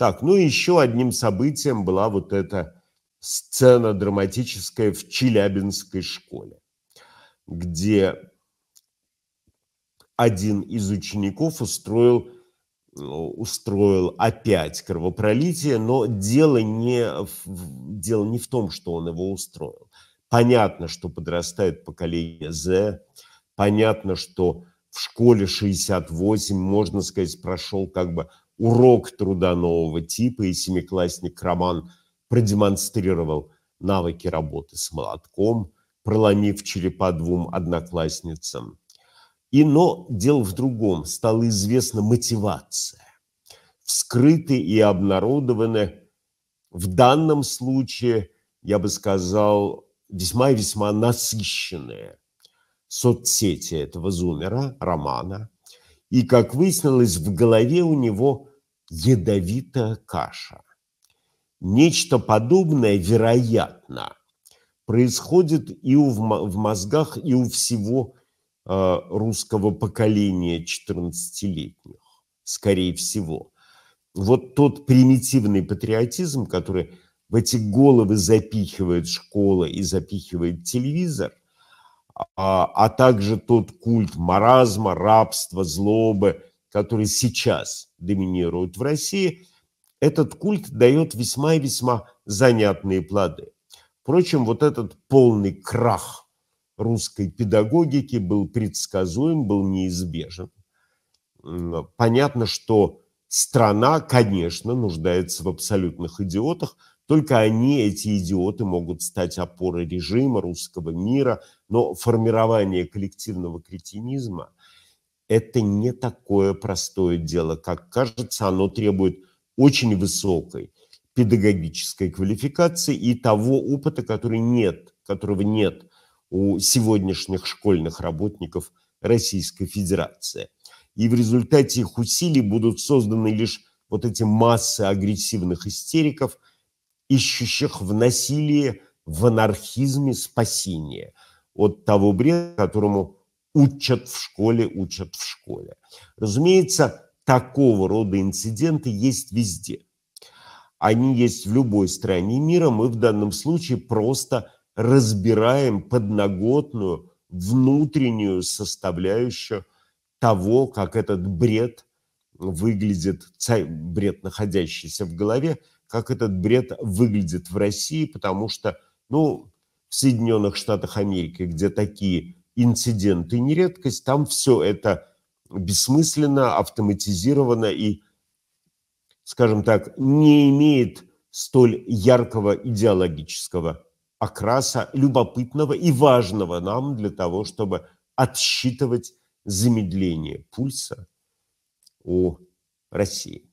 Так, ну и еще одним событием была вот эта сцена драматическая в Челябинской школе, где один из учеников устроил, ну, устроил опять кровопролитие, но дело не, в, дело не в том, что он его устроил. Понятно, что подрастает поколение З, понятно, что в школе 68, можно сказать, прошел как бы урок труда нового типа, и семиклассник Роман продемонстрировал навыки работы с молотком, проломив черепа двум одноклассницам. И но дело в другом. Стала известна мотивация. Вскрыты и обнародованы в данном случае, я бы сказал, весьма и весьма насыщенные соцсети этого зумера, Романа. И, как выяснилось, в голове у него ядовитая каша. Нечто подобное, вероятно, происходит и у, в мозгах, и у всего э, русского поколения 14-летних, скорее всего. Вот тот примитивный патриотизм, который в эти головы запихивает школа и запихивает телевизор, а, а также тот культ маразма, рабства, злобы – которые сейчас доминируют в России, этот культ дает весьма и весьма занятные плоды. Впрочем, вот этот полный крах русской педагогики был предсказуем, был неизбежен. Понятно, что страна, конечно, нуждается в абсолютных идиотах, только они, эти идиоты, могут стать опорой режима, русского мира, но формирование коллективного кретинизма – это не такое простое дело, как кажется, оно требует очень высокой педагогической квалификации и того опыта, который нет, которого нет у сегодняшних школьных работников Российской Федерации. И в результате их усилий будут созданы лишь вот эти массы агрессивных истериков, ищущих в насилии, в анархизме спасение от того бреда, которому учат в школе, учат в школе. Разумеется, такого рода инциденты есть везде. Они есть в любой стране мира. Мы в данном случае просто разбираем подноготную внутреннюю составляющую того, как этот бред выглядит, бред, находящийся в голове, как этот бред выглядит в России, потому что, ну, в Соединенных Штатах Америки, где такие инциденты не редкость, там все это бессмысленно, автоматизировано и, скажем так, не имеет столь яркого идеологического окраса, любопытного и важного нам для того, чтобы отсчитывать замедление пульса у России.